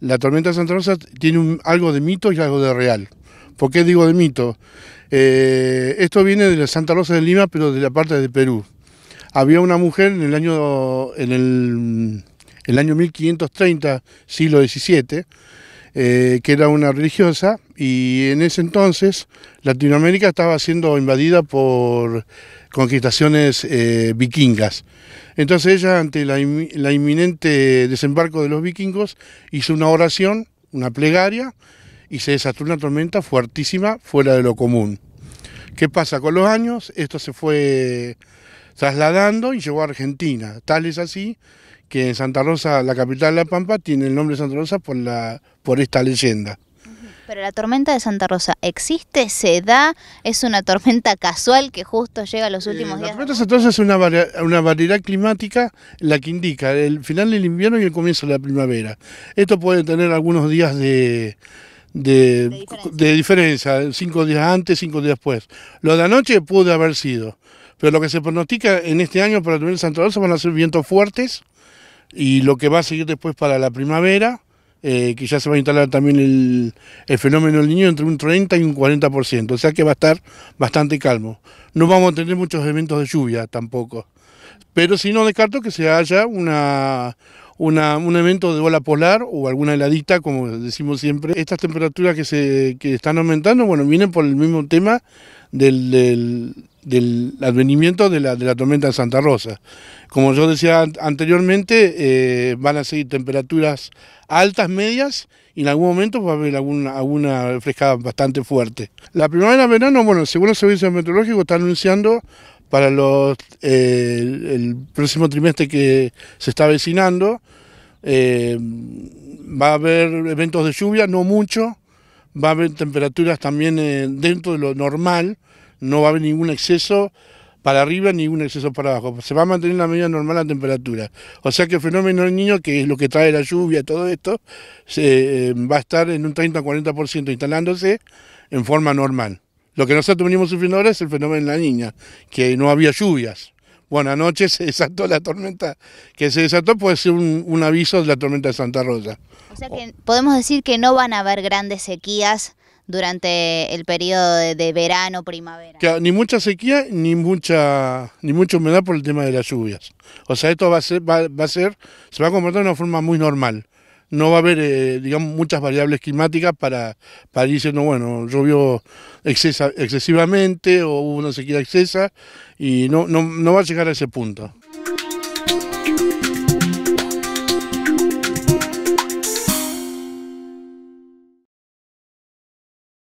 La tormenta de Santa Rosa tiene algo de mito y algo de real. ¿Por qué digo de mito? Eh, esto viene de la Santa Rosa de Lima, pero de la parte de Perú. Había una mujer en el año, en el, año 1530, siglo XVII, eh, que era una religiosa, y en ese entonces Latinoamérica estaba siendo invadida por conquistaciones eh, vikingas. Entonces ella, ante la, inminente desembarco de los vikingos, hizo una oración, una plegaria, y se desató una tormenta fuertísima fuera de lo común. ¿Qué pasa? Con los años esto se fue trasladando y llegó a Argentina. Tal es así que en Santa Rosa, la capital de La Pampa, tiene el nombre de Santa Rosa por, la, por esta leyenda. Pero la tormenta de Santa Rosa existe, se da, es una tormenta casual que justo llega a los eh, últimos días. La tormenta de Santa Rosa es una, variedad climática la que indica el final del invierno y el comienzo de la primavera. Esto puede tener algunos días de, diferencia. cinco días antes, cinco días después. Lo de anoche pudo haber sido, pero lo que se pronostica en este año para la tormenta de Santa Rosa van a ser vientos fuertes y lo que va a seguir después para la primavera eh, que ya se va a instalar también el, fenómeno del niño entre un 30 y un 40%, o sea que va a estar bastante calmo. No vamos a tener muchos eventos de lluvia tampoco, pero si no descarto que se haya una, un evento de ola polar o alguna heladita, como decimos siempre. Estas temperaturas que, se, que están aumentando, bueno, vienen por el mismo tema del del advenimiento de la, de la tormenta de Santa Rosa. Como yo decía anteriormente, eh, van a seguir temperaturas altas, medias, y en algún momento va a haber alguna, alguna frescada bastante fuerte. La primavera, verano, bueno, según el Servicio Meteorológico está anunciando para los, eh, el próximo trimestre que se está avecinando, eh, va a haber eventos de lluvia, no mucho, va a haber temperaturas también dentro de lo normal, no va a haber ningún exceso para arriba, ningún exceso para abajo. Se va a mantener la medida normal la temperatura. O sea que el fenómeno del niño, que es lo que trae la lluvia, todo esto, se, eh, va a estar en un 30-40% instalándose en forma normal. Lo que nosotros venimos sufriendo ahora es el fenómeno de la niña, que no había lluvias. Bueno, anoche se desató la tormenta, que se desató puede ser un, un aviso de la tormenta de Santa Rosa. O sea que podemos decir que no van a haber grandes sequías durante el periodo de, verano, primavera. ni mucha sequía ni mucha ni mucha humedad por el tema de las lluvias. O sea, esto va a ser, va, a ser se va a comportar de una forma muy normal. No va a haber, eh, digamos, muchas variables climáticas para, para ir diciendo, bueno, llovió excesa, excesivamente o hubo una sequía excesa y no, no, no va a llegar a ese punto.